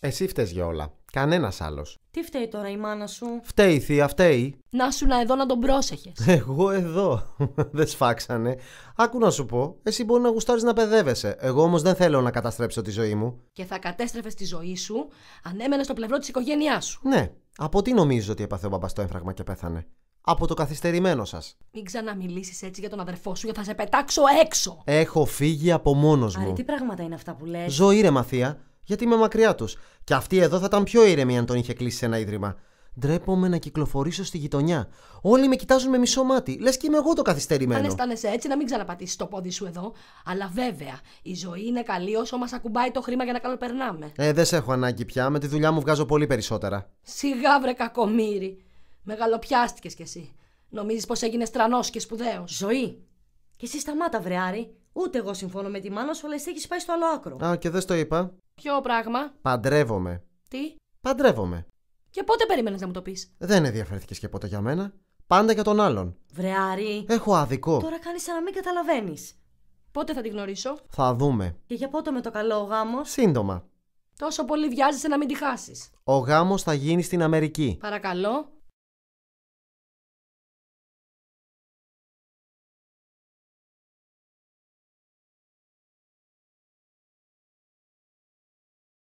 Εσύ φταίει για όλα. Κανένας άλλος. Τι φταίει τώρα η μάνα σου. Φταίει θεία, φταίει. Να σου να εδώ να τον πρόσεχες. Εγώ εδώ. δεν σφάξανε. Άκου να σου πω, εσύ μπορεί να γουστάρεις να παιδεύεσαι. Εγώ όμως δεν θέλω να καταστρέψω τη ζωή μου. Και θα κατέστρεφες τη ζωή σου αν έμενες στο πλευρό της οικογένειάς σου. Ναι. Από τι νομίζεις ότι έπαθε ο μπαμπάς στο έμφραγμα και πέθανε. Από το καθυστερημένο σας. Μην ξαναμιλήσεις έτσι για τον αδερφό σου, γιατί θα σε πετάξω έξω. Έχω φύγει από μόνος μου. Άρα, τι πράγματα είναι αυτά που λες. Ζωή ρε, Μαθία γιατί είμαι μακριά τους. Και αυτή εδώ θα ήταν πιο ήρεμη αν τον είχε κλείσει σε ένα ίδρυμα. Ντρέπομαι να κυκλοφορήσω στη γειτονιά. Όλοι με κοιτάζουν με μισό μάτι. Λες και είμαι εγώ το καθυστερημένο. Αν αισθάνεσαι έτσι, να μην ξαναπατήσεις το πόδι σου εδώ. Αλλά βέβαια, η ζωή είναι καλή όσο μας ακουμπάει το χρήμα για να καλοπερνάμε. Ε, δεν σε έχω ανάγκη πια. Με τη δουλειά μου βγάζω πολύ περισσότερα. Σιγά βρε κακομίρι. Μεγαλοπιάστηκες κι εσύ. Νομίζεις πως έγινες τρανός και σπουδαίος. Ζωή. Και εσύ σταμάτα, βρεάρι. Ούτε εγώ συμφωνώ με τη μάνα σου, αλλά εσύ έχεις πάει στο άλλο άκρο. Α, και δεν στο είπα. Ποιο πράγμα. Παντρεύομαι. Τι. Παντρεύομαι. Και πότε περίμενες να μου το πεις. Δεν ενδιαφέρθηκες και ποτέ για μένα. Πάντα για τον άλλον. Βρεάρι. Έχω άδικο. Τώρα κάνεις σαν να μην καταλαβαίνεις. Πότε θα τη γνωρίσω. Θα δούμε. Και για πότε με το καλό ο γάμος. Σύντομα. Τόσο πολύ βιάζεσαι να μην τη χάσεις. Ο γάμος θα γίνει στην Αμερική. Παρακαλώ.